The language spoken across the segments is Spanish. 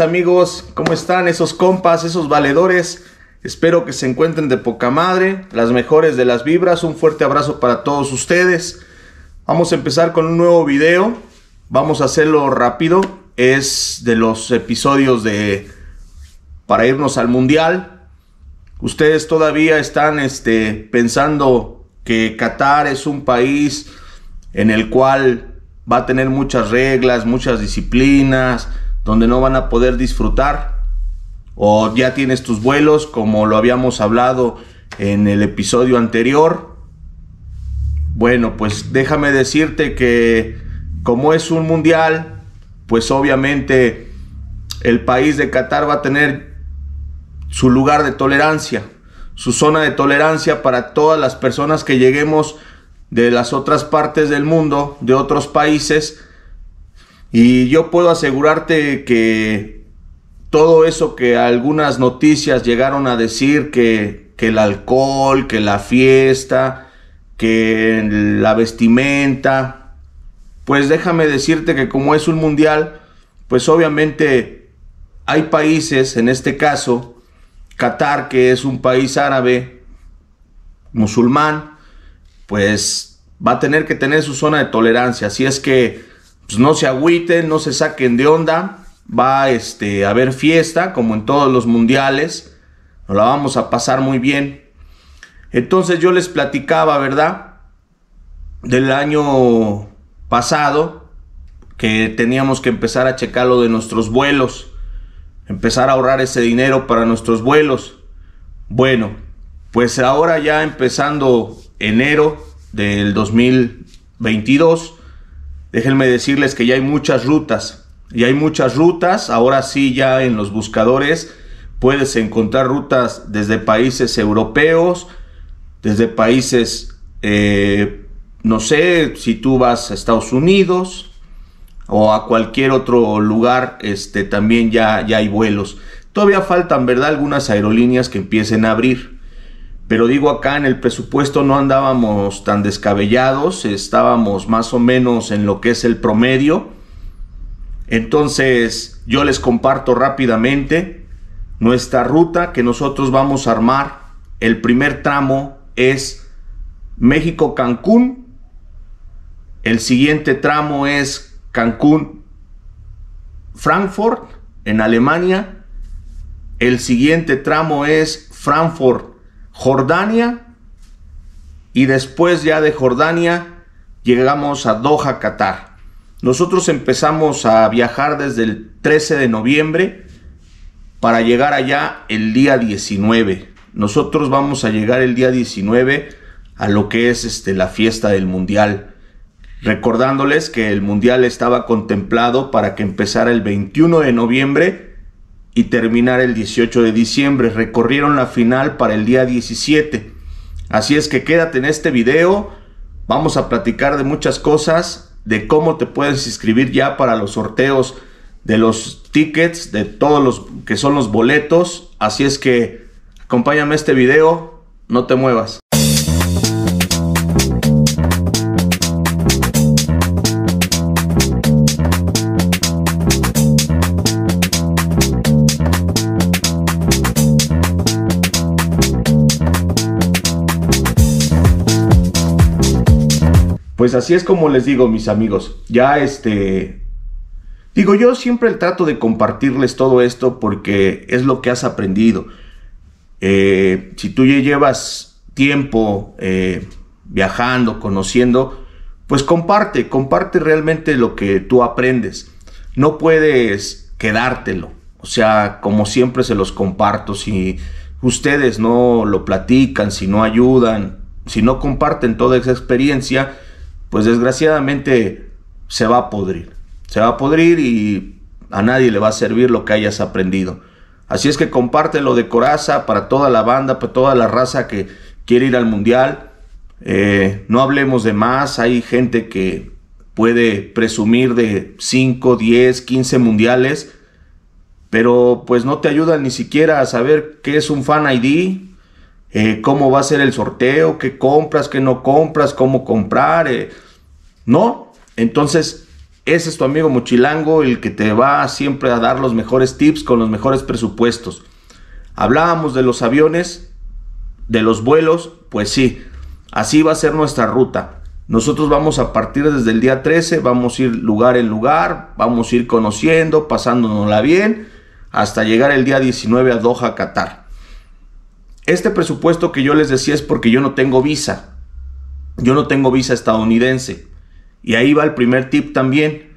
amigos? ¿Cómo están esos compas, esos valedores? Espero que se encuentren de poca madre, las mejores de las vibras. Un fuerte abrazo para todos ustedes. Vamos a empezar con un nuevo video. Vamos a hacerlo rápido. Es de los episodios de para irnos al mundial. Ustedes todavía están este, pensando que Qatar es un país en el cual va a tener muchas reglas, muchas disciplinas, donde no van a poder disfrutar o ya tienes tus vuelos como lo habíamos hablado en el episodio anterior. Bueno, pues déjame decirte que como es un mundial, pues obviamente el país de Qatar va a tener su lugar de tolerancia, su zona de tolerancia para todas las personas que lleguemos de las otras partes del mundo, de otros países, y yo puedo asegurarte que todo eso que algunas noticias llegaron a decir, que, que el alcohol, que la fiesta, que la vestimenta, pues déjame decirte que como es un mundial, pues obviamente hay países, en este caso, Qatar, que es un país árabe, musulmán, pues va a tener que tener su zona de tolerancia. Si es que pues no se agüiten, no se saquen de onda. Va este, a haber fiesta, como en todos los mundiales. Nos la vamos a pasar muy bien. Entonces yo les platicaba, ¿verdad? Del año pasado, que teníamos que empezar a checar lo de nuestros vuelos. Empezar a ahorrar ese dinero para nuestros vuelos. Bueno, pues ahora ya empezando enero del 2022 Déjenme decirles que ya hay muchas rutas. Y hay muchas rutas. Ahora sí, ya en los buscadores puedes encontrar rutas desde países europeos, desde países, eh, no sé, si tú vas a Estados Unidos o a cualquier otro lugar, este, también ya, ya hay vuelos. Todavía faltan, ¿verdad? Algunas aerolíneas que empiecen a abrir. Pero digo acá en el presupuesto no andábamos tan descabellados, estábamos más o menos en lo que es el promedio. Entonces yo les comparto rápidamente nuestra ruta que nosotros vamos a armar. El primer tramo es México-Cancún. El siguiente tramo es Cancún-Frankfurt en Alemania. El siguiente tramo es Frankfurt Jordania y después ya de Jordania llegamos a Doha, Qatar. Nosotros empezamos a viajar desde el 13 de noviembre para llegar allá el día 19. Nosotros vamos a llegar el día 19 a lo que es este, la fiesta del Mundial. Recordándoles que el Mundial estaba contemplado para que empezara el 21 de noviembre y terminar el 18 de diciembre. Recorrieron la final para el día 17. Así es que quédate en este video. Vamos a platicar de muchas cosas, de cómo te puedes inscribir ya para los sorteos de los tickets, de todos los que son los boletos. Así es que acompáñame este video, no te muevas. Pues así es como les digo, mis amigos. Ya este... Digo, yo siempre trato de compartirles todo esto porque es lo que has aprendido. Eh, si tú ya llevas tiempo eh, viajando, conociendo, pues comparte, comparte realmente lo que tú aprendes. No puedes quedártelo. O sea, como siempre se los comparto, si ustedes no lo platican, si no ayudan, si no comparten toda esa experiencia, pues desgraciadamente se va a podrir. Se va a podrir y a nadie le va a servir lo que hayas aprendido. Así es que compártelo de coraza para toda la banda, para toda la raza que quiere ir al mundial. Eh, no hablemos de más, hay gente que puede presumir de 5, 10, 15 mundiales, pero pues no te ayudan ni siquiera a saber qué es un fan ID, eh, cómo va a ser el sorteo, qué compras, qué no compras, cómo comprar. Eh, ¿no? Entonces, ese es tu amigo mochilango, el que te va siempre a dar los mejores tips con los mejores presupuestos. Hablábamos de los aviones, de los vuelos, pues sí, así va a ser nuestra ruta. Nosotros vamos a partir desde el día 13, vamos a ir lugar en lugar, vamos a ir conociendo, pasándonosla bien, hasta llegar el día 19 a Doha, Qatar. Este presupuesto que yo les decía es porque yo no tengo visa. Yo no tengo visa estadounidense. Y ahí va el primer tip también.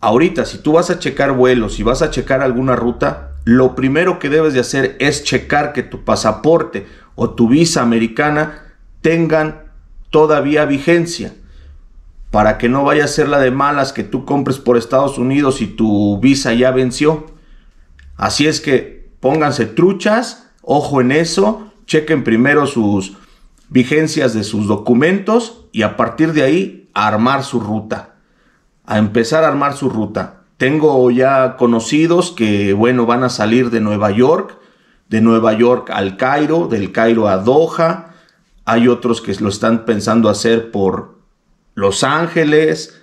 Ahorita, si tú vas a checar vuelos, si vas a checar alguna ruta, lo primero que debes de hacer es checar que tu pasaporte o tu visa americana tengan todavía vigencia para que no vaya a ser la de malas que tú compres por Estados Unidos y tu visa ya venció. Así es que pónganse truchas, ojo en eso, chequen primero sus vigencias de sus documentos y a partir de ahí armar su ruta, a empezar a armar su ruta. Tengo ya conocidos que, bueno, van a salir de Nueva York, de Nueva York al Cairo, del Cairo a Doha. Hay otros que lo están pensando hacer por Los Ángeles,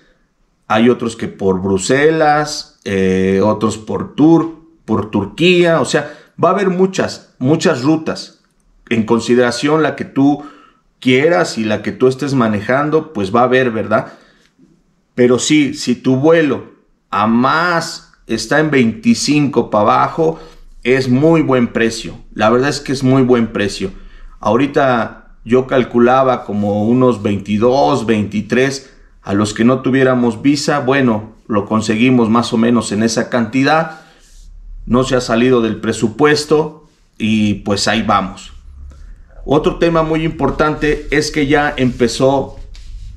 hay otros que por Bruselas, eh, otros por, Tur por Turquía, o sea, va a haber muchas, muchas rutas. En consideración la que tú quieras y la que tú estés manejando, pues va a haber, ¿verdad? Pero sí, si tu vuelo a más está en 25 para abajo, es muy buen precio. La verdad es que es muy buen precio. Ahorita yo calculaba como unos 22, 23 a los que no tuviéramos visa. Bueno, lo conseguimos más o menos en esa cantidad. No se ha salido del presupuesto y pues ahí vamos. Otro tema muy importante es que ya empezó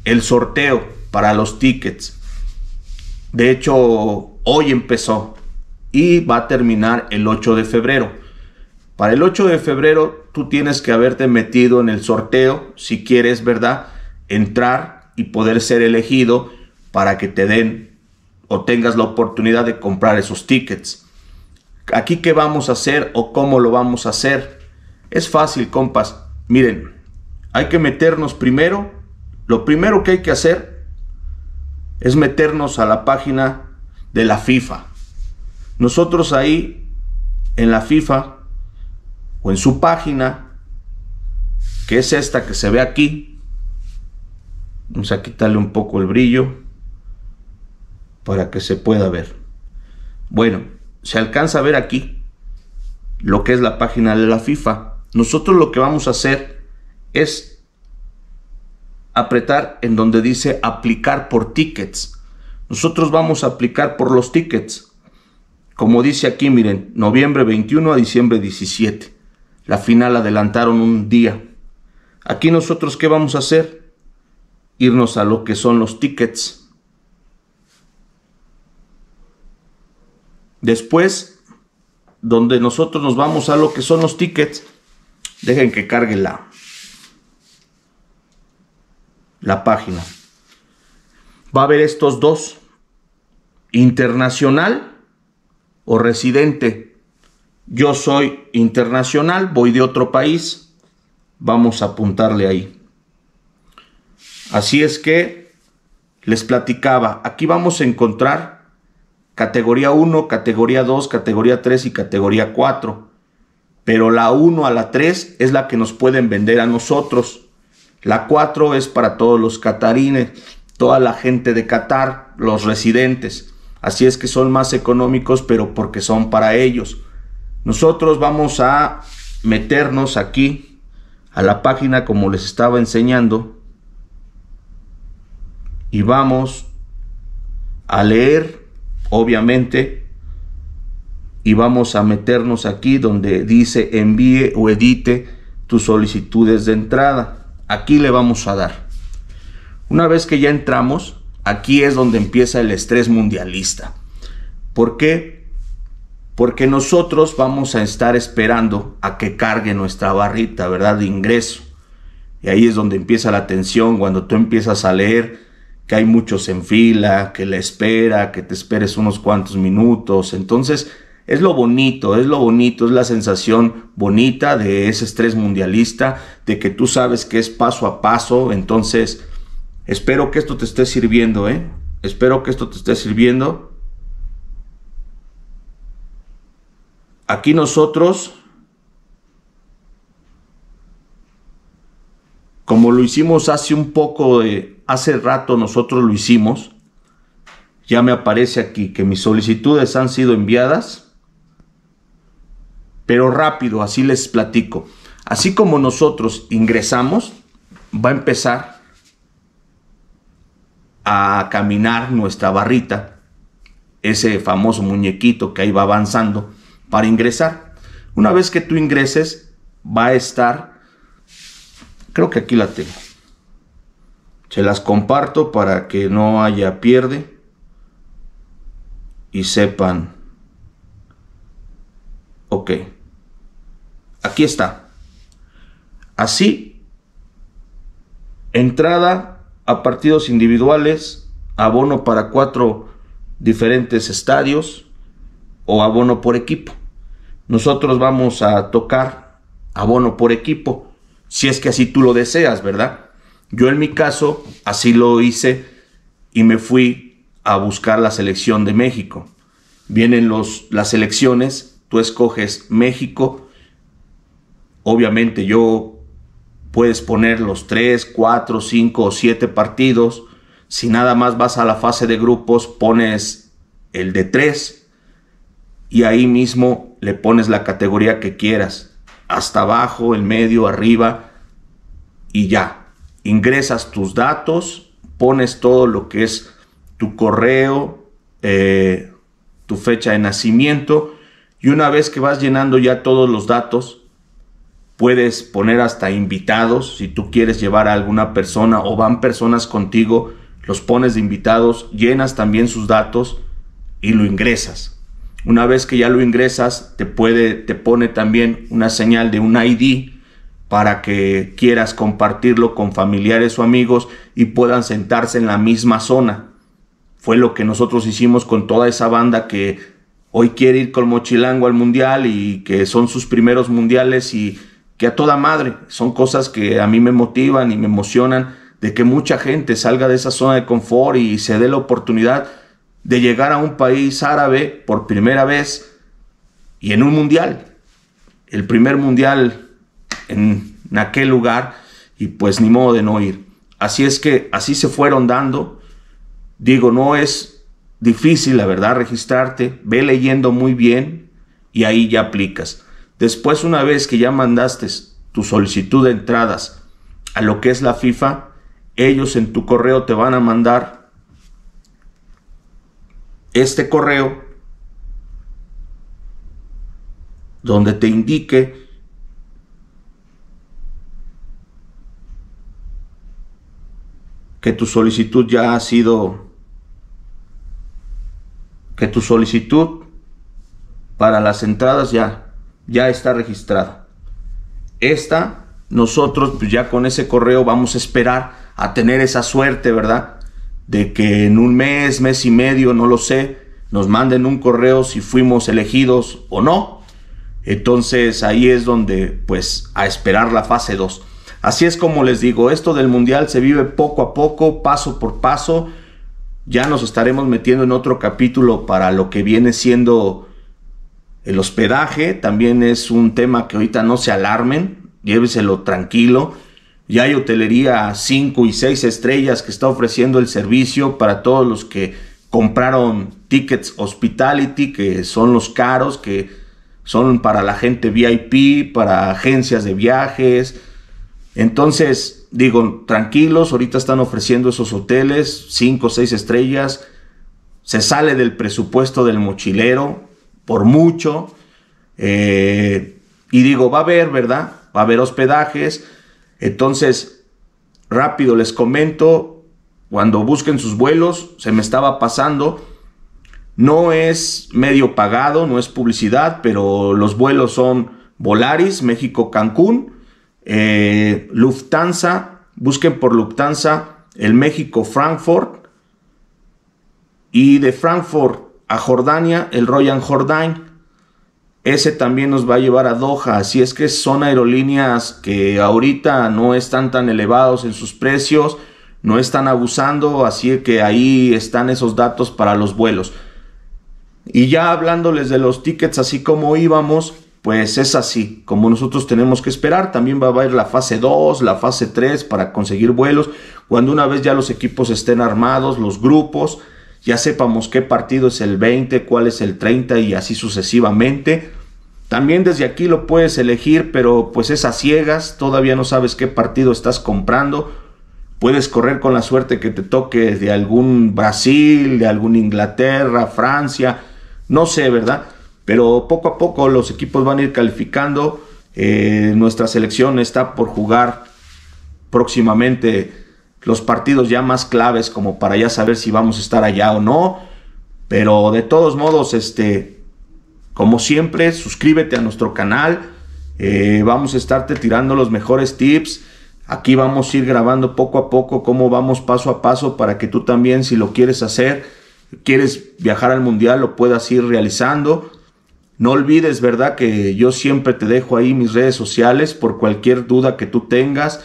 el sorteo para los tickets. De hecho, hoy empezó y va a terminar el 8 de febrero. Para el 8 de febrero tú tienes que haberte metido en el sorteo si quieres, ¿verdad? Entrar y poder ser elegido para que te den o tengas la oportunidad de comprar esos tickets. Aquí qué vamos a hacer o cómo lo vamos a hacer. Es fácil, compas. Miren, hay que meternos primero. Lo primero que hay que hacer es meternos a la página de la FIFA. Nosotros ahí, en la FIFA, o en su página, que es esta que se ve aquí. Vamos a quitarle un poco el brillo para que se pueda ver. Bueno, se alcanza a ver aquí lo que es la página de la FIFA nosotros lo que vamos a hacer es apretar en donde dice aplicar por tickets. Nosotros vamos a aplicar por los tickets. Como dice aquí, miren, noviembre 21 a diciembre 17. La final adelantaron un día. Aquí nosotros qué vamos a hacer? Irnos a lo que son los tickets. Después, donde nosotros nos vamos a lo que son los tickets, Dejen que cargue la, la página. Va a haber estos dos. Internacional o residente. Yo soy internacional, voy de otro país. Vamos a apuntarle ahí. Así es que les platicaba, aquí vamos a encontrar categoría 1, categoría 2, categoría 3 y categoría 4 pero la 1 a la 3 es la que nos pueden vender a nosotros. La 4 es para todos los catarines, toda la gente de Qatar, los residentes. Así es que son más económicos, pero porque son para ellos. Nosotros vamos a meternos aquí a la página como les estaba enseñando y vamos a leer, obviamente, y vamos a meternos aquí donde dice envíe o edite tus solicitudes de entrada. Aquí le vamos a dar. Una vez que ya entramos, aquí es donde empieza el estrés mundialista. ¿Por qué? Porque nosotros vamos a estar esperando a que cargue nuestra barrita, ¿verdad? De ingreso. Y ahí es donde empieza la tensión, cuando tú empiezas a leer que hay muchos en fila, que la espera, que te esperes unos cuantos minutos. Entonces, es lo bonito, es lo bonito, es la sensación bonita de ese estrés mundialista, de que tú sabes que es paso a paso, entonces espero que esto te esté sirviendo, ¿eh? Espero que esto te esté sirviendo. Aquí nosotros, como lo hicimos hace un poco de, hace rato nosotros lo hicimos, ya me aparece aquí que mis solicitudes han sido enviadas pero rápido, así les platico. Así como nosotros ingresamos, va a empezar a caminar nuestra barrita, ese famoso muñequito que ahí va avanzando para ingresar. Una vez que tú ingreses, va a estar, creo que aquí la tengo. Se las comparto para que no haya pierde y sepan. Ok. Aquí está. Así, entrada a partidos individuales, abono para cuatro diferentes estadios o abono por equipo. Nosotros vamos a tocar abono por equipo, si es que así tú lo deseas, ¿verdad? Yo en mi caso así lo hice y me fui a buscar la selección de México. Vienen los, las elecciones, tú escoges México, Obviamente yo puedes poner los 3, 4, 5 o 7 partidos. Si nada más vas a la fase de grupos, pones el de 3 y ahí mismo le pones la categoría que quieras. Hasta abajo, en medio, arriba y ya. Ingresas tus datos, pones todo lo que es tu correo, eh, tu fecha de nacimiento y una vez que vas llenando ya todos los datos, puedes poner hasta invitados, si tú quieres llevar a alguna persona o van personas contigo, los pones de invitados, llenas también sus datos y lo ingresas. Una vez que ya lo ingresas, te puede te pone también una señal de un ID para que quieras compartirlo con familiares o amigos y puedan sentarse en la misma zona. Fue lo que nosotros hicimos con toda esa banda que hoy quiere ir con Mochilango al mundial y que son sus primeros mundiales y que a toda madre. Son cosas que a mí me motivan y me emocionan de que mucha gente salga de esa zona de confort y se dé la oportunidad de llegar a un país árabe por primera vez y en un mundial. El primer mundial en, aquel lugar y pues ni modo de no ir. Así es que así se fueron dando. Digo, no es difícil, la verdad, registrarte. Ve leyendo muy bien y ahí ya aplicas. Después, una vez que ya mandaste tu solicitud de entradas a lo que es la FIFA, ellos en tu correo te van a mandar este correo donde te indique que tu solicitud ya ha sido que tu solicitud para las entradas ya ya está registrada. Esta, nosotros pues ya con ese correo vamos a esperar a tener esa suerte, ¿verdad? De que en un mes, mes y medio, no lo sé, nos manden un correo si fuimos elegidos o no. Entonces ahí es donde, pues, a esperar la fase 2. Así es como les digo, esto del mundial se vive poco a poco, paso por paso. Ya nos estaremos metiendo en otro capítulo para lo que viene siendo el hospedaje también es un tema que ahorita no se alarmen, lléveselo tranquilo. Ya hay hotelería 5 y 6 estrellas que está ofreciendo el servicio para todos los que compraron tickets hospitality, que son los caros, que son para la gente VIP, para agencias de viajes. Entonces, digo, tranquilos, ahorita están ofreciendo esos hoteles, 5 o 6 estrellas. Se sale del presupuesto del mochilero, por mucho. Eh, y digo, va a haber, ¿verdad? Va a haber hospedajes. Entonces, rápido les comento, cuando busquen sus vuelos, se me estaba pasando. No es medio pagado, no es publicidad, pero los vuelos son Volaris, México-Cancún, eh, Lufthansa, busquen por Lufthansa el México-Frankfurt y de Frankfurt a Jordania, el Royal Jordan. Ese también nos va a llevar a Doha. Así es que son aerolíneas que ahorita no están tan elevados en sus precios, no están abusando. Así que ahí están esos datos para los vuelos. Y ya hablándoles de los tickets, así como íbamos, pues es así, como nosotros tenemos que esperar, también va a ir la fase 2, la fase 3 para conseguir vuelos, cuando una vez ya los equipos estén armados, los grupos, ya sepamos qué partido es el 20, cuál es el 30 y así sucesivamente. También desde aquí lo puedes elegir, pero pues esas ciegas, todavía no sabes qué partido estás comprando. Puedes correr con la suerte que te toque de algún Brasil, de algún Inglaterra, Francia, no sé, ¿verdad? Pero poco a poco los equipos van a ir calificando. Eh, nuestra selección está por jugar próximamente los partidos ya más claves como para ya saber si vamos a estar allá o no. Pero de todos modos, este, como siempre, suscríbete a nuestro canal. Eh, vamos a estarte tirando los mejores tips. Aquí vamos a ir grabando poco a poco cómo vamos paso a paso para que tú también, si lo quieres hacer, quieres viajar al mundial, lo puedas ir realizando. No olvides, ¿verdad? Que yo siempre te dejo ahí mis redes sociales por cualquier duda que tú tengas.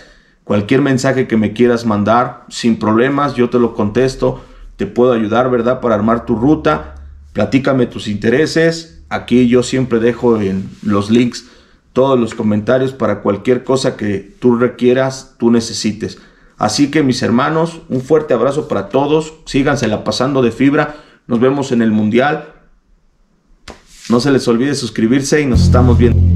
Cualquier mensaje que me quieras mandar, sin problemas, yo te lo contesto. Te puedo ayudar, ¿verdad? Para armar tu ruta. Platícame tus intereses. Aquí yo siempre dejo en los links todos los comentarios para cualquier cosa que tú requieras, tú necesites. Así que mis hermanos, un fuerte abrazo para todos. síganse la pasando de fibra. Nos vemos en el Mundial. No se les olvide suscribirse y nos estamos viendo.